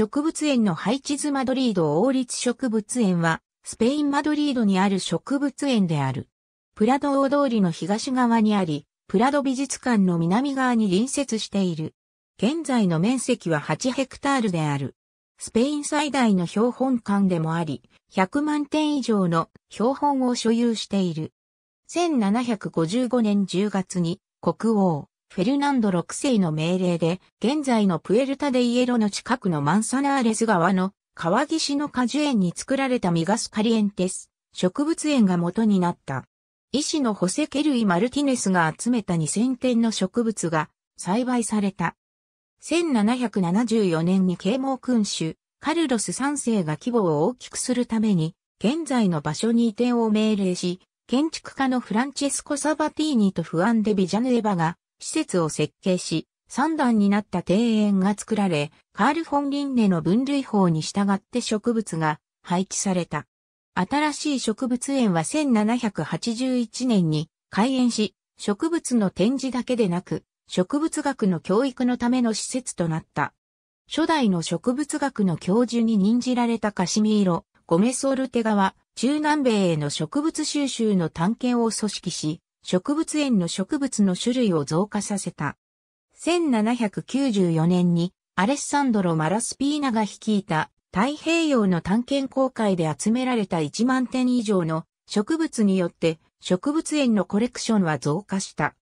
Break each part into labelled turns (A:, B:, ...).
A: 植物園の配置図マドリード王立植物園は、スペインマドリードにある植物園である。プラド大通りの東側にあり、プラド美術館の南側に隣接している。現在の面積は8ヘクタールである。スペイン最大の標本館でもあり、100万点以上の標本を所有している。1755年10月に国王、フェルナンド6世の命令で、現在のプエルタデイエロの近くのマンサナーレス川の川岸の果樹園に作られたミガスカリエンテス、植物園が元になった。医師のホセ・ケルイ・マルティネスが集めた2000点の植物が栽培された。1774年に啓蒙君主、カルロス3世が規模を大きくするために、現在の場所に移転を命令し、建築家のフランチェスコ・サバティーニとフアンデ・ビジャヌエバが施設を設計し、3段になった庭園が作られ、カール・フォン・リンネの分類法に従って植物が配置された。新しい植物園は1781年に開園し、植物の展示だけでなく、植物学の教育のための施設となった。初代の植物学の教授に任じられたカシミーロ・ゴメソルテガは、中南米への植物収集の探検を組織し、植物園の植物の種類を増加させた。1794年にアレッサンドロ・マラスピーナが率いた太平洋の探検公会で集められた1万点以上の植物によって植物園のコレクションは増加した。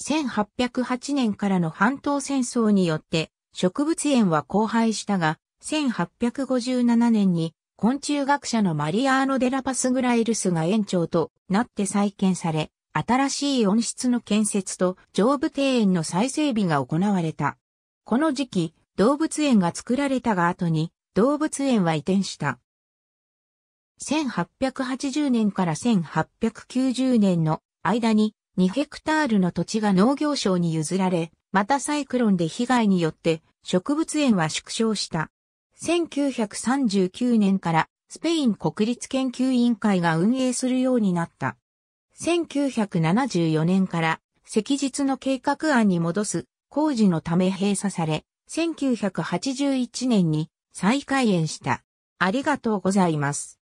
A: 1808年からの半島戦争によって植物園は荒廃したが、1857年に昆虫学者のマリアーノ・デラパスグライルスが園長となって再建され、新しい温室の建設と上部庭園の再整備が行われた。この時期、動物園が作られたが後に、動物園は移転した。1880年から1890年の間に2ヘクタールの土地が農業省に譲られ、またサイクロンで被害によって植物園は縮小した。1939年からスペイン国立研究委員会が運営するようになった。1974年から赤日の計画案に戻す工事のため閉鎖され、1981年に再開園した。ありがとうございます。